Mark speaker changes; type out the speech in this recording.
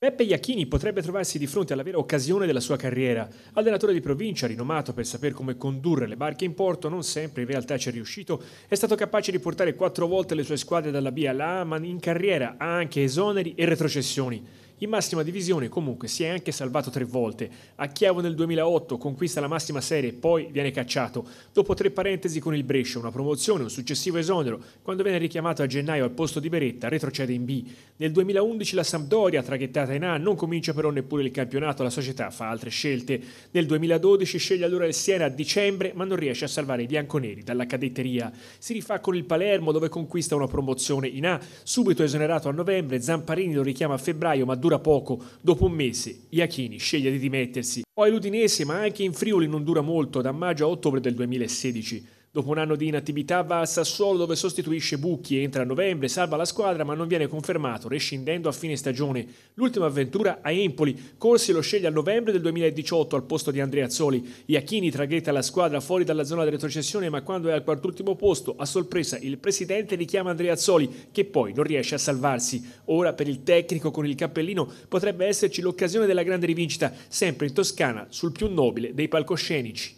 Speaker 1: Beppe Iachini potrebbe trovarsi di fronte alla vera occasione della sua carriera. Allenatore di provincia, rinomato per saper come condurre le barche in porto, non sempre in realtà ci è riuscito, è stato capace di portare quattro volte le sue squadre dalla B alla A, ma in carriera ha anche esoneri e retrocessioni. In massima divisione comunque si è anche salvato tre volte. A Chiavo nel 2008 conquista la massima serie e poi viene cacciato. Dopo tre parentesi con il Brescia, una promozione, un successivo esonero, quando viene richiamato a gennaio al posto di Beretta retrocede in B. Nel 2011 la Sampdoria, traghettata in A, non comincia però neppure il campionato, la società fa altre scelte. Nel 2012 sceglie allora il Siena a dicembre ma non riesce a salvare i bianconeri dalla cadetteria. Si rifà con il Palermo dove conquista una promozione in A, subito esonerato a novembre, Zamparini lo richiama a febbraio ma due dura poco, dopo un mese Iachini sceglie di dimettersi. Poi l'Udinese, ma anche in Friuli non dura molto, da maggio a ottobre del 2016. Dopo un anno di inattività va a Sassuolo dove sostituisce Bucchi, entra a novembre, salva la squadra ma non viene confermato, rescindendo a fine stagione. L'ultima avventura a Empoli, Corsi lo sceglie a novembre del 2018 al posto di Andrea Zoli. Iachini traghetta la squadra fuori dalla zona di retrocessione ma quando è al quartultimo posto, a sorpresa, il presidente richiama Andrea Zoli che poi non riesce a salvarsi. Ora per il tecnico con il cappellino potrebbe esserci l'occasione della grande rivincita, sempre in Toscana, sul più nobile dei palcoscenici.